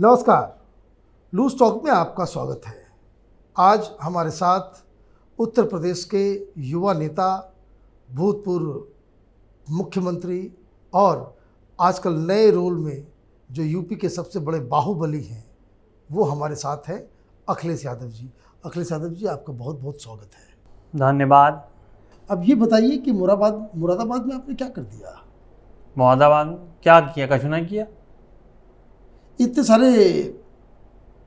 नमस्कार loose talk में आपका स्वागत है आज हमारे साथ उत्तर प्रदेश के युवा नेता भूतपूर्व मुख्यमंत्री और आजकल नए रोल में जो यूपी के सबसे बड़े बाहुबली हैं वो हमारे साथ है अखिलेश यादव जी अखिलेश यादव जी आपका बहुत बहुत स्वागत है धन्यवाद अब ये बताइए कि मुरादाबाद मुरादाबाद में आपने क्या कर दिया मुरादाबाद क्या किया कछु किया इतने सारे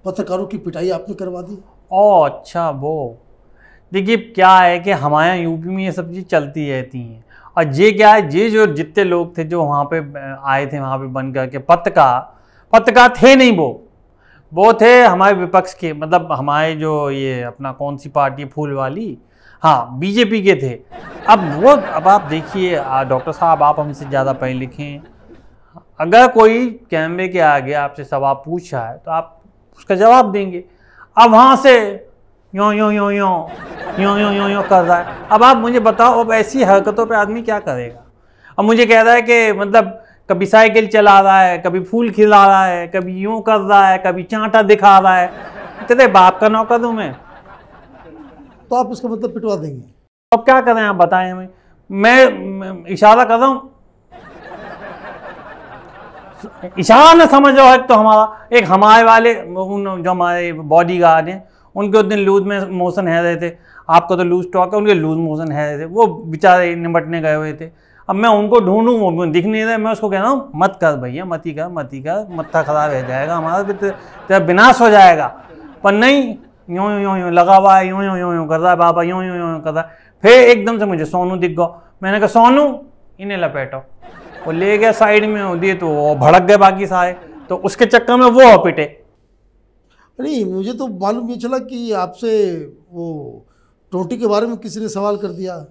पत्रकारों की पिटाई आपने करवा दी ओ अच्छा वो देखिए क्या है कि हमारे यूपी में ये सब चीज़ चलती रहती हैं और ये क्या है ये जो जितने लोग थे जो वहाँ पे आए थे वहाँ पे बन करके पत्रकार पत्रकार थे नहीं वो वो थे हमारे विपक्ष के मतलब हमारे जो ये अपना कौन सी पार्टी फूल वाली हाँ बीजेपी के थे अब वो अब आप देखिए डॉक्टर साहब आप हमसे ज़्यादा पढ़े लिखे हैं अगर कोई कैमरे के आगे आपसे सवाल पूछा है तो आप उसका जवाब देंगे अब वहाँ से यो यो यो यो यो यो यो यो कर रहा है अब आप मुझे बताओ अब ऐसी हरकतों पे आदमी क्या करेगा अब मुझे कह रहा है कि मतलब कभी साइकिल चला रहा है कभी फूल खिला रहा है कभी यूं कर रहा है कभी चांटा दिखा रहा है कहते बाप का नौकर दूँ मैं तो आप उसका मतलब पिटवा देंगे अब क्या करें आप बताएं हमें मैं, मैं इशारा कर रहा हूँ इशारा समझो एक तो हमारा एक हमारे वाले उन जो हमारे बॉडी गार्ड हैं उनके उस दिन लूज में मोशन है रहे थे आपका तो लूज टॉक है उनके लूज मोशन है रहे थे वो बेचारे निपटने गए हुए थे अब मैं उनको ढूंढूँ वो दिख नहीं रहे मैं उसको कह रहा हूँ मत कर भैया मत ही कर मत ही कर मत्था ख़राब रह जाएगा हमारा भी तेरा विनाश हो जाएगा पर नहीं यूँ यूँ यूँ यूँ लगा हुआ है यूँ यूँ यूँ यूँ कर रहा है बाबा यूँ यूँ यूँ कर रहा है फिर एकदम से मुझे सोनू दिख गया मैंने कहा सोनू इन्हें लपेटो वो ले गया साइड में दिए तो वो भड़क गए बाकी सारे तो उसके चक्कर में वो पिटे अरे मुझे तो मालूम ये चला कि आपसे वो टोटी के बारे में किसी ने सवाल कर दिया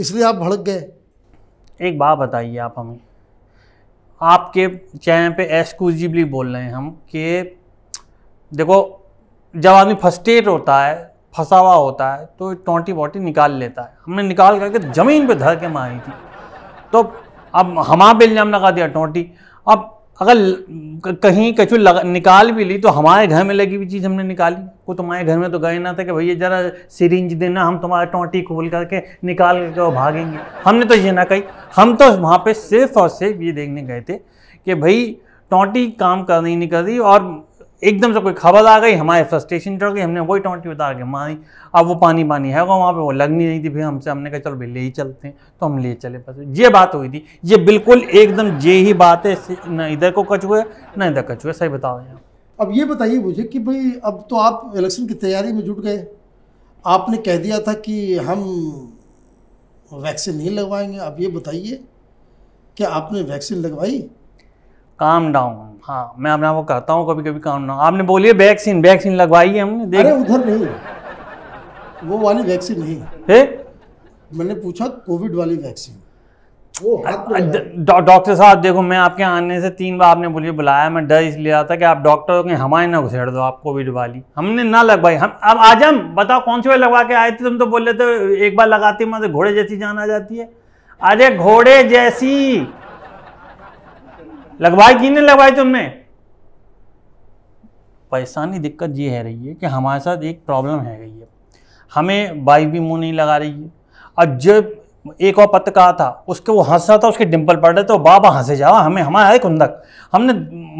इसलिए आप भड़क गए एक बात बताइए आप हमें आपके चैनल पे एक्सक्लूसिवली बोल रहे हैं हम कि देखो जब आदमी फर्स्टेट होता है फंसा हुआ होता है तो टोंटी बोटी निकाल लेता है हमने निकाल करके ज़मीन पे धर के मारी थी तो अब हम पे इल्ज़ाम लगा दिया टोंटी अब अगर कहीं कचू लगा निकाल भी ली तो हमारे घर में लगी हुई चीज़ हमने निकाली वो तुम्हारे तो घर में तो गए ना था कि भैया ज़रा सिरिंज देना हम तुम्हारा टोंटी खोल करके निकाल के तो भागेंगे हमने तो ये ना कही हम तो वहाँ पे सिर्फ और सिर्फ ये देखने गए थे कि भाई टोंटी काम कर नहीं, नहीं कर रही और एकदम से कोई खबर आ गई हमारे फ्रस्ट्रेशन चढ़ गई हमने वही टोंटी उतार के मारी अब वो पानी पानी है वहाँ पे वो लगनी नहीं थी फिर हमसे हमने कहा चलो भाई ले ही चलते हैं तो हम ले चले बस ये बात हुई थी ये बिल्कुल एकदम ये ही बात है न इधर को हुए ना इधर हुए सही बता रहे हैं अब ये बताइए मुझे कि भाई अब तो आप इलेक्शन की तैयारी में जुट गए आपने कह दिया था कि हम वैक्सीन नहीं लगवाएंगे अब ये बताइए क्या आपने वैक्सीन लगवाई काम डाउन हाँ मैं अपने आपको कहता हूँ कभी कभी काम ना आपने बोलिए वैक्सीन वैक्सीन लगवाई है हमने देख उधर नहीं वो वाली वैक्सीन नहीं है मैंने पूछा कोविड वाली वैक्सीन डॉक्टर साहब देखो मैं आपके आने से तीन बार आपने बोलिए बुलाया मैं डर इसलिए आता कि आप डॉक्टर के हमारे ना घुसेड़ दो आप कोविड वाली हमने ना लगवाई हम अब आज हम बताओ कौन सी बार लगवा के आए थे तुम तो बोल रहे थे एक बार लगाती मतलब घोड़े जैसी जान आ जाती है अरे घोड़े जैसी लगवाई कि नहीं लगवाई तुमने परेशानी दिक्कत ये है रही है कि हमारे साथ एक प्रॉब्लम है रही है हमें बाइक भी मुंह नहीं लगा रही है और जब एक और पत्रकार था उसके वो हंस रहा था उसके डिम्पल पड़ रहे थे बाबा हंसे जाओ हमें हमारा है कुंदक हमने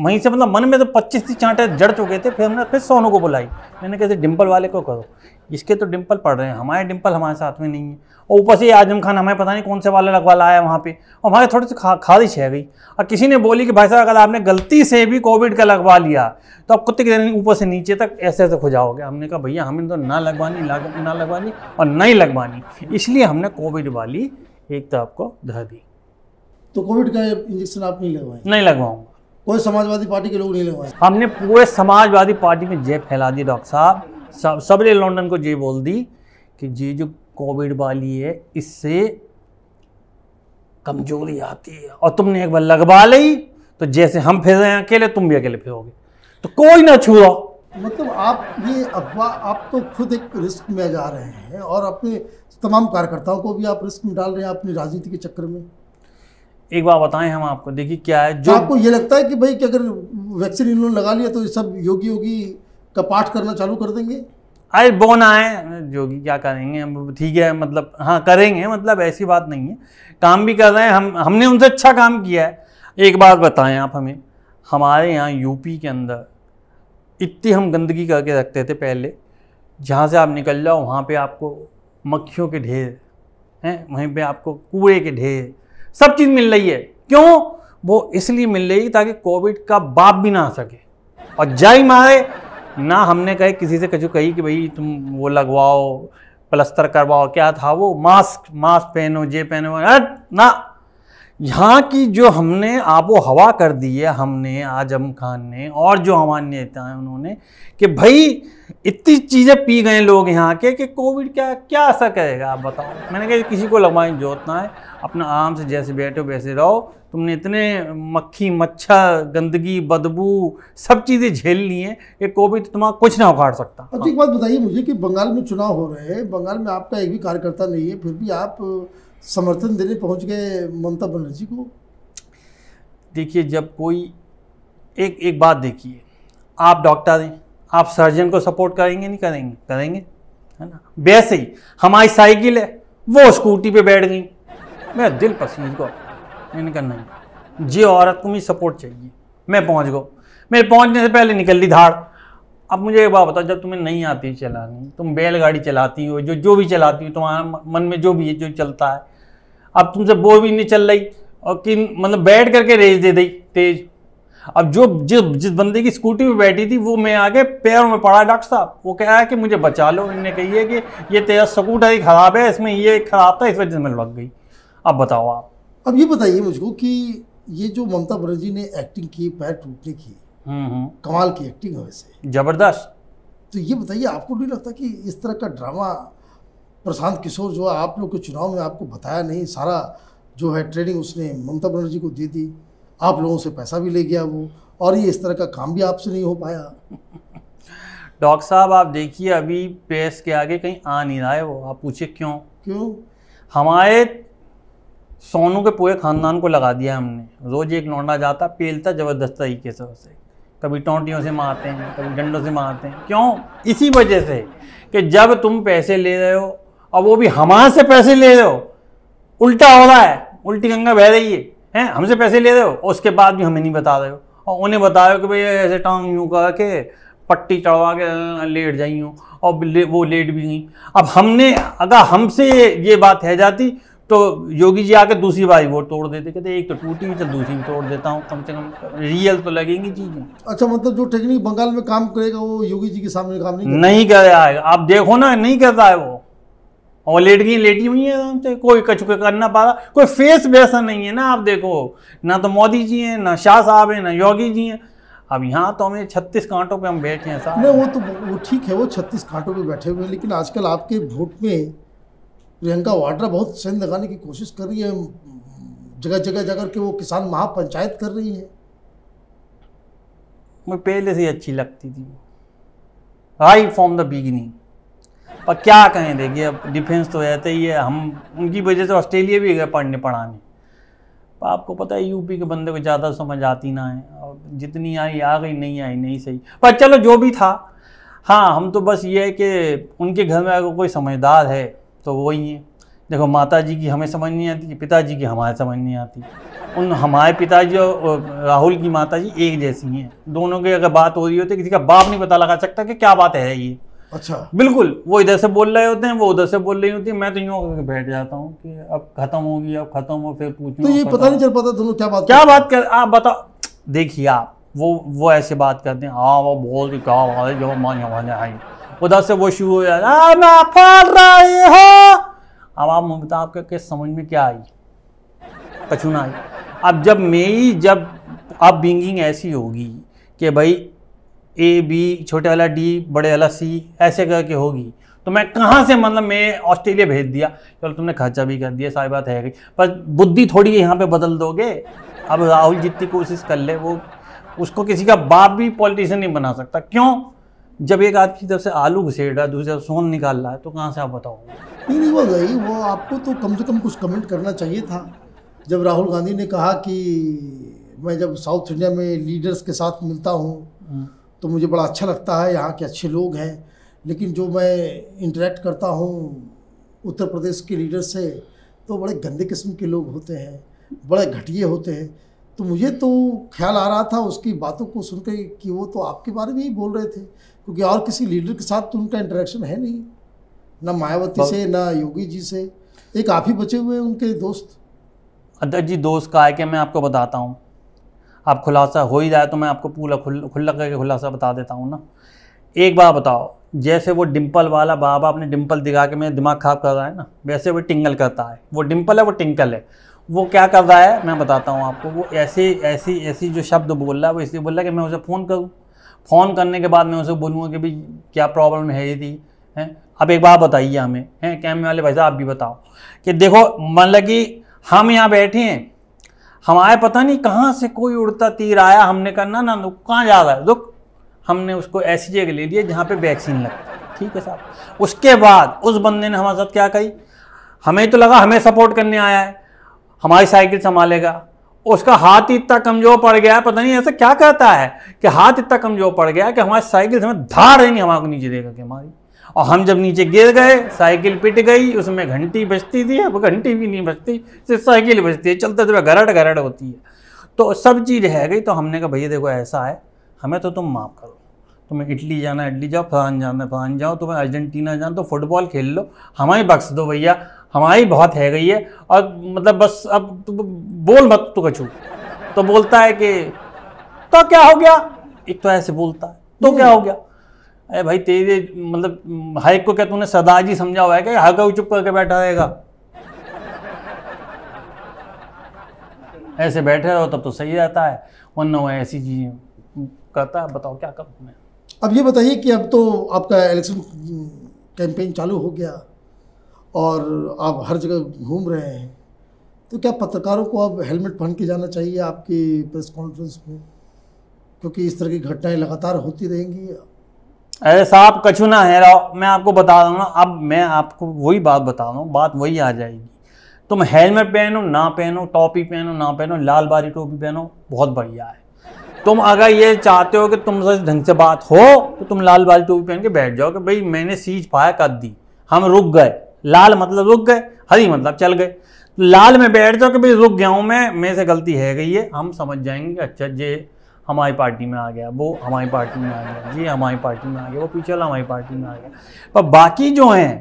वहीं से मतलब मन में तो पच्चीस तीस चांटे जड़ चुके थे फिर हमने फिर सोनू को बुलाई मैंने कहते डिम्पल वाले को करो इसके तो डिम्पल पड़ रहे हैं हमारे डिम्पल हमारे साथ में नहीं है और ऊपर से आजम खान हमें पता नहीं कौन से वाला लगवा लाया वहाँ पे और हमारे थोड़ी सी खा खारिश है गई और किसी ने बोली कि भाई साहब अगर आपने गलती से भी कोविड का लगवा लिया तो आप कुत्ते के ऊपर से नीचे तक ऐसे ऐसे खुजाओगे जाओगे हमने कहा भैया हमें तो ना लगवानी लग, ना लगवानी और नहीं लगवानी इसलिए हमने कोविड वाली एक तो आपको धर दी तो कोविड का इंजेक्शन आप नहीं लगवाए नहीं लगवाऊंगा कोई समाजवादी पार्टी के लोग नहीं लगवाए हमने पूरे समाजवादी पार्टी में जय फैला दी डॉक्टर साहब सब ने लंडन को ये बोल दी कि ये जो कोविड वाली है इससे कमजोरी आती है और तुमने एक बार लगवा ली तो जैसे हम फिर हैं अकेले तुम भी अकेले फिरोगे तो कोई ना छू मतलब आप ये अफवाह आप तो खुद एक रिस्क में जा रहे हैं और अपने तमाम कार्यकर्ताओं को भी आप रिस्क में डाल रहे हैं अपनी राजनीति के चक्कर में एक बार बताएं हम आपको देखिए क्या है जो आपको ये लगता है कि भाई कि अगर वैक्सीन इन्होंने लगा लिया तो ये सब योगी योगी का पाठ करना चालू कर देंगे अरे बोन आए जोगी क्या करेंगे हम ठीक है मतलब हाँ करेंगे मतलब ऐसी बात नहीं है काम भी कर रहे हैं हम हमने उनसे अच्छा काम किया है एक बात बताएं आप हमें हमारे यहाँ यूपी के अंदर इतनी हम गंदगी करके रखते थे पहले जहाँ से आप निकल जाओ वहाँ पे आपको मक्खियों के ढेर हैं वहीं पे आपको कूड़े के ढेर सब चीज़ मिल रही है क्यों वो इसलिए मिल रही ताकि कोविड का बाप भी ना आ सके और जय मारे ना हमने कहे किसी से कचू कही कि भाई तुम वो लगवाओ प्लस्तर करवाओ क्या था वो मास्क मास्क पहनो जे पहनो ना यहाँ की जो हमने आबो हवा कर दी है हमने आजम खान ने और जो हमारे नेता हैं उन्होंने कि भाई इतनी चीज़ें पी गए लोग यहाँ के कि कोविड क्या क्या असर करेगा आप बताओ मैंने कहा किसी को लगवाएं जो उतना ना है अपना आराम से जैसे बैठो वैसे रहो तुमने इतने मक्खी मच्छर गंदगी बदबू सब चीज़ें झेल ली हैं कि कोविड तुम्हारा कुछ ना उखाड़ सकता अच्छा एक बात बताइए मुझे कि बंगाल में चुनाव हो रहे हैं बंगाल में आपका एक भी कार्यकर्ता नहीं है फिर भी आप समर्थन देने पहुंच गए ममता बनर्जी को देखिए जब कोई एक एक बात देखिए आप डॉक्टर हैं आप सर्जन को सपोर्ट करेंगे नहीं करेंगे करेंगे है ना वैसे ही हमारी साइकिल है वो स्कूटी पे बैठ गई मैं दिल पसंद को मैंने कहा नहीं जी औरत को मुझे सपोर्ट चाहिए मैं पहुंच गो मेरे पहुंचने से पहले निकल ली धाड़ अब मुझे एक बात बताओ जब तुम्हें नहीं आती चलानी तुम बैलगाड़ी चलाती हो जो जो भी चलाती हो तुम्हारा मन में जो भी है जो चलता है अब तुमसे बो भी नहीं चल रही और कि मतलब बैठ करके रेस दे दी तेज अब जो जिस जिस बंदे की स्कूटी पे बैठी थी वो मैं आगे पैरों में पड़ा डॉक्टर साहब वो कह रहा है कि मुझे बचा लो इन्हें कही है कि ये तेरा स्कूटर ही ख़राब है इसमें ये ख़राब था इस वजह से मैं लग गई अब बताओ आप अब ये बताइए मुझको कि ये जो ममता बनर्जी ने एक्टिंग की पैर टूटने की हम्म, हम्म। कमाल की एक्टिंग है वैसे जबरदस्त तो ये बताइए आपको नहीं लगता कि इस तरह का ड्रामा प्रशांत किशोर जो आप लोग के चुनाव में आपको बताया नहीं सारा जो है ट्रेनिंग उसने ममता बनर्जी को दे दी आप लोगों से पैसा भी ले गया वो और ये इस तरह का काम भी आपसे नहीं हो पाया डॉक्टर साहब आप देखिए अभी प्रेस के आगे कहीं आ नहीं रहा है वो आप पूछिए क्यों क्यों हमारे सोनू के पूरे खानदान को लगा दिया हमने रोज एक लौंडा जाता पेलता जबरदस्त तरीके से उसे कभी टोंटियों से मारते हैं कभी डंडों से मारते हैं क्यों इसी वजह से कि जब तुम पैसे ले रहे हो और वो भी हमारे से पैसे ले रहे हो उल्टा हो रहा है उल्टी गंगा बह रही है हैं हमसे पैसे ले रहे हो और उसके बाद भी हमें नहीं बता रहे हो और उन्हें बता रहे हो कि भैया ऐसे टांग यूँ कर के पट्टी चढ़वा के लेट हूँ और ले, वो लेट भी गई अब हमने अगर हमसे ये बात है जाती तो योगी जी आके दूसरी बार वो तोड़ देते कहते एक तो टूटी हुई चल दूसरी तोड़ देता हूँ कम से कम रियल तो लगेंगी चीजें अच्छा मतलब जो टेक्निक बंगाल में काम करेगा वो योगी जी के सामने काम नहीं नहीं कर रहा है आप देखो ना नहीं कर रहा है वो और लेटगी लेटी हुई हैं आराम तो कोई कछु कर ना पा रहा कोई फेस वैसा नहीं है ना आप देखो ना तो मोदी जी हैं ना शाह साहब हैं ना योगी जी हैं अब यहाँ तो हमें छत्तीस कांटों पे हम बैठे हैं साहब नहीं वो तो वो ठीक है वो छत्तीस कांटों पे बैठे हुए हैं लेकिन आजकल आपके वोट में प्रियंका वाड्रा बहुत सेंध लगाने की कोशिश कर रही है जगह जगह जगह के वो किसान महापंचायत कर रही है मैं पहले से अच्छी लगती थी आई फ्रॉम द बिगिनिंग और क्या कहें देखिए अब डिफेंस तो रहते ही है हम उनकी वजह से ऑस्ट्रेलिया भी गए पढ़ने पढ़ाने आपको पता है यूपी के बंदे को ज़्यादा समझ आती ना है और जितनी आई आ गई नहीं आई नहीं सही पर चलो जो भी था हाँ हम तो बस ये है कि उनके घर में अगर कोई समझदार है तो वही है देखो माता जी की हमें समझ नहीं आती पिताजी की हमारे समझ नहीं आती उन हमारे पिताजी और राहुल की माता जी एक जैसी हैं दोनों की अगर बात हो रही होती किसी का बाप नहीं पता लगा सकता कि क्या बात है ये अच्छा बिल्कुल वो इधर से बोल रहे होते हैं वो उधर से बोल रही होती है मैं तो यूँ बैठ जाता हूँ कि अब खत्म होगी अब खत्म हो फिर पूछ तो ये पता नहीं चल पाता तुम क्या बात क्या बात कर आप बता देखिए आप वो वो ऐसे बात करते हैं हाँ वो बहुत ही कहा हमारे जो मान हमारे आई उधर से वो शुरू हो जाता हाँ, मैं अब आप ममता आपके के समझ में क्या आई कछू ना आई अब जब मेरी जब अब बिंगिंग ऐसी होगी कि भाई ए बी छोटे वाला डी बड़े वाला सी ऐसे करके होगी तो मैं कहाँ से मतलब मैं ऑस्ट्रेलिया भेज दिया चलो तुमने खर्चा भी कर दिया सारी बात है पर बुद्धि थोड़ी यहाँ पे बदल दोगे अब राहुल जितनी कोशिश कर ले वो उसको किसी का बाप भी पॉलिटिशियन नहीं बना सकता क्यों जब एक आदमी की तरफ से आलू घुसेड़ रहा है दूसरे सोन निकाल रहा है तो कहाँ से आप बताओ नहीं नहीं वो गई वो आपको तो कम से कम कुछ कमेंट करना चाहिए था जब राहुल गांधी ने कहा कि मैं जब साउथ इंडिया में लीडर्स के साथ मिलता हूँ हम्म। तो मुझे बड़ा अच्छा लगता है यहाँ के अच्छे लोग हैं लेकिन जो मैं इंटरेक्ट करता हूँ उत्तर प्रदेश के लीडर से तो बड़े गंदे किस्म के लोग होते हैं बड़े घटिए होते हैं तो मुझे तो ख्याल आ रहा था उसकी बातों को सुनकर कि वो तो आपके बारे में ही बोल रहे थे क्योंकि और किसी लीडर के साथ तो उनका इंटरेक्शन है नहीं ना मायावती हाँ। से ना योगी जी से एक आप ही बचे हुए उनके दोस्त अदर जी दोस्त का है कि मैं आपको बताता हूँ अब खुलासा हो ही जाए तो मैं आपको पूरा खुल खुला करके खुलासा बता देता हूँ ना एक बार बताओ जैसे वो डिम्पल वाला बाबा अपने डिम्पल दिखा के मेरे दिमाग खराब कर रहा है ना वैसे वो टिंगल करता है वो डिम्पल है वो टिंकल है वो क्या कर रहा है मैं बताता हूँ आपको वो ऐसी ऐसी ऐसी जो शब्द बोल रहा है वो इसलिए बोल रहा है कि मैं उसे फ़ोन करूँ फ़ोन करने के बाद मैं उसे बोलूँगा कि भाई क्या प्रॉब्लम है ये थी है अब एक बात बताइए हमें हैं कैमरे वाले भाई साहब आप भी बताओ कि देखो मतलब कि हम यहाँ बैठे हैं हमारे पता नहीं कहाँ से कोई उड़ता तीर आया हमने करना ना दुख कहाँ जा रहा है दुख हमने उसको ऐसी जगह ले लिया जहाँ पे वैक्सीन लग ठीक है साहब उसके बाद उस बंदे ने हमारे साथ क्या कही हमें तो लगा हमें सपोर्ट करने आया है हमारी साइकिल संभालेगा उसका हाथ इतना कमजोर पड़ गया है पता नहीं ऐसा क्या कहता है कि हाथ इतना कमजोर पड़ गया कि हमारी साइकिल हमें धार नहीं हमारे नीचे देगा कि हमारी और हम जब नीचे गिर गए साइकिल पिट गई उसमें घंटी बजती थी अब घंटी भी नहीं बजती सिर्फ साइकिल बजती है चलते चलते गरड़ गरड़ होती है तो सब चीज़ है गई तो हमने कहा भैया देखो ऐसा है हमें तो तुम माफ़ करो तुम्हें इटली जाना इटली जाओ फ्रांस जाना है फ्रांस जाओ तुम्हें अर्जेंटीना जाना तो फुटबॉल खेल लो हमारी बख्श दो भैया हमारी बहुत है गई है और मतलब बस अब बोल मत तो कछू तो बोलता है कि तो क्या हो गया एक तो ऐसे बोलता है तो क्या हो गया अरे भाई तेरे मतलब हाइक को क्या तूने सदाजी समझा हुआ है क्या हाका चुप करके बैठा रहेगा ऐसे बैठे रहो तब तो सही रहता है वरना वो ऐसी चीज करता है बताओ क्या कब मैं अब ये बताइए कि अब तो आपका इलेक्शन कैंपेन चालू हो गया और आप हर जगह घूम रहे हैं तो क्या पत्रकारों को अब हेलमेट पहन के जाना चाहिए आपकी प्रेस कॉन्फ्रेंस में क्योंकि इस तरह की घटनाएं लगातार होती रहेंगी अरे साहब कछु ना है राव मैं आपको बता दूंगा ना अब मैं आपको वही बात बता रहा हूँ बात वही आ जाएगी तुम हेलमेट पहनो ना पहनो टॉपी पहनो ना पहनो लाल बारी टोपी पहनो बहुत बढ़िया है तुम अगर ये चाहते हो कि तुमसे ढंग से बात हो तो तुम लाल बारी टोपी पहन के बैठ जाओ कि भाई मैंने सीज पाया कर दी हम रुक गए लाल मतलब रुक गए हरी मतलब चल गए लाल में बैठ जाओ कि भाई रुक गया हूँ मैं मेरे से गलती है गई है हम समझ जाएंगे अच्छा जे हमारी पार्टी में आ गया वो हमारी पार्टी में आ गया ये हमारी पार्टी में आ गया वो पीछे वाला हमारी पार्टी में आ गया पर बाकी जो हैं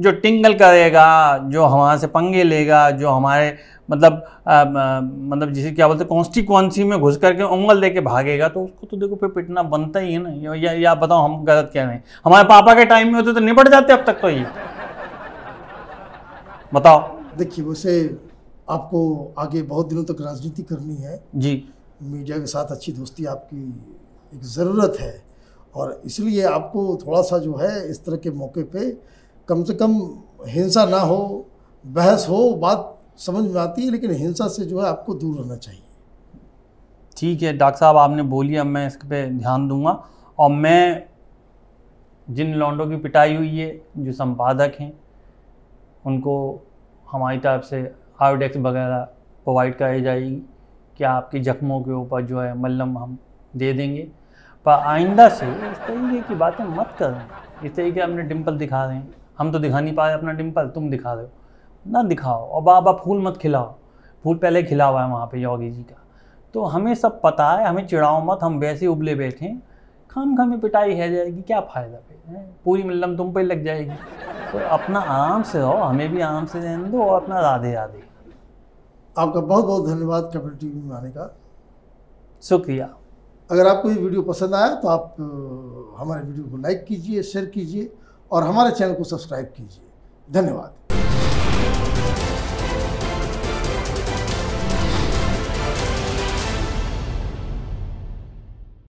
जो टिंगल करेगा जो हमारे से पंगे लेगा जो हमारे मतलब आ, मतलब जिसे क्या बोलते हैं कॉन्स्टिक्वेंसी में घुस करके उंगल दे के भागेगा तो उसको तो देखो फिर पिटना बनता ही है ना या, या बताओ हम गलत कह रहे हैं हमारे पापा के टाइम में होते तो निपट जाते अब तक तो ये बताओ देखिए वैसे आपको आगे बहुत दिनों तक राजनीति करनी है जी मीडिया के साथ अच्छी दोस्ती आपकी एक ज़रूरत है और इसलिए आपको थोड़ा सा जो है इस तरह के मौके पे कम से कम हिंसा ना हो बहस हो बात समझ में आती है लेकिन हिंसा से जो है आपको दूर रहना चाहिए ठीक है डॉक्टर साहब आपने बोली अब मैं इस पर ध्यान दूंगा और मैं जिन लौंडों की पिटाई हुई है जो संपादक हैं उनको हमारी तरफ से आयोडेक्स वगैरह प्रोवाइड कराई जाएगी क्या आपके जख्मों के ऊपर जो है मल्लम हम दे देंगे पर आइंदा से इस तरीके की बातें मत करें इस तरीके अपने डिम्पल दिखा रहे हैं हम तो दिखा नहीं पा रहे अपना डिम्पल तुम दिखा रहे हो ना दिखाओ और बाबा फूल मत खिलाओ फूल पहले खिला हुआ है वहाँ पे योगी जी का तो हमें सब पता है हमें चिड़ाओ मत हम वैसे उबले बैठे खाम में पिटाई है जाएगी क्या फ़ायदा पे पूरी मिलम तुम पे लग जाएगी तो अपना आराम से रहो हमें भी आराम से रहने दो और अपना राधे राधे आपका बहुत बहुत धन्यवाद वी में आने का शुक्रिया अगर आपको ये वीडियो पसंद आया तो आप हमारे वीडियो को लाइक कीजिए शेयर कीजिए और हमारे चैनल को सब्सक्राइब कीजिए धन्यवाद